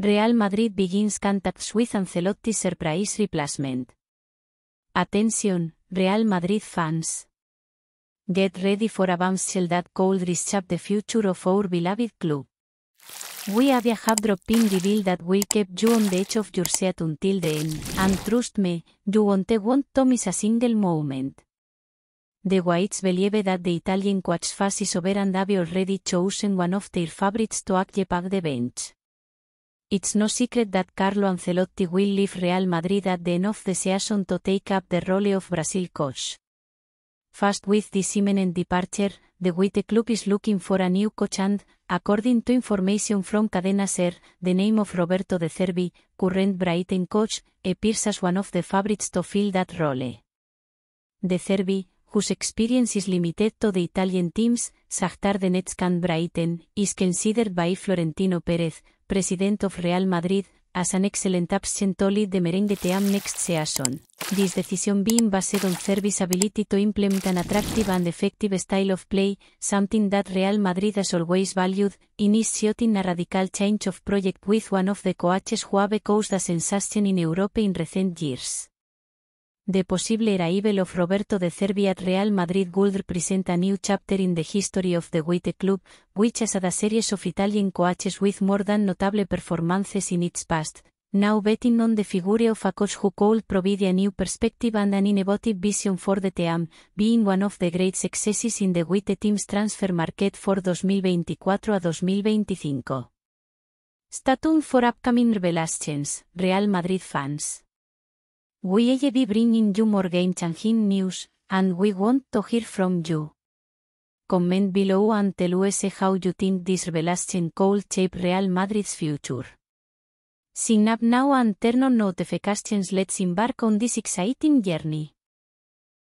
Real Madrid begins contact with Ancelotti surprise replacement. Attention, Real Madrid fans. Get ready for a bombshell that could reshape the future of our beloved club. We have a hard dropping reveal that will keep you on the edge of your seat until the end, and trust me, you won't want to miss a single moment. The Whites believe that the Italian coach Fassi Sober and have already chosen one of their favorites to of the bench. It's no secret that Carlo Ancelotti will leave Real Madrid at the end of the season to take up the role of Brazil coach. Fast with this imminent departure, the Witte club is looking for a new coach and, according to information from Cadena Ser, the name of Roberto De Cervi, current Brighton coach, appears as one of the favorites to fill that role. De Cervi, whose experience is limited to the Italian teams, Shakhtar Donetsk and Brighton, is considered by Florentino Pérez, President of Real Madrid, as an excellent absent only the merengue team next season. This decision being based on service ability to implement an attractive and effective style of play, something that Real Madrid has always valued, initiating a radical change of project with one of the coaches who have caused a sensation in Europe in recent years de era arrival of Roberto de Serbia Real Madrid Guld presenta a new chapter in the history of the White Club, which has had a series of Italian coaches with more than notable performances in its past, now betting on the figure of a coach who could provide a new perspective and an innovative vision for the team, being one of the great successes in the Witte team's transfer market for 2024 a 2025. Statun for upcoming revelations, Real Madrid fans. We be bringing you more game changing news, and we want to hear from you. Comment below and tell us how you think this revelation could shape Real Madrid's future. Sign up now and turn on notifications. Let's embark on this exciting journey.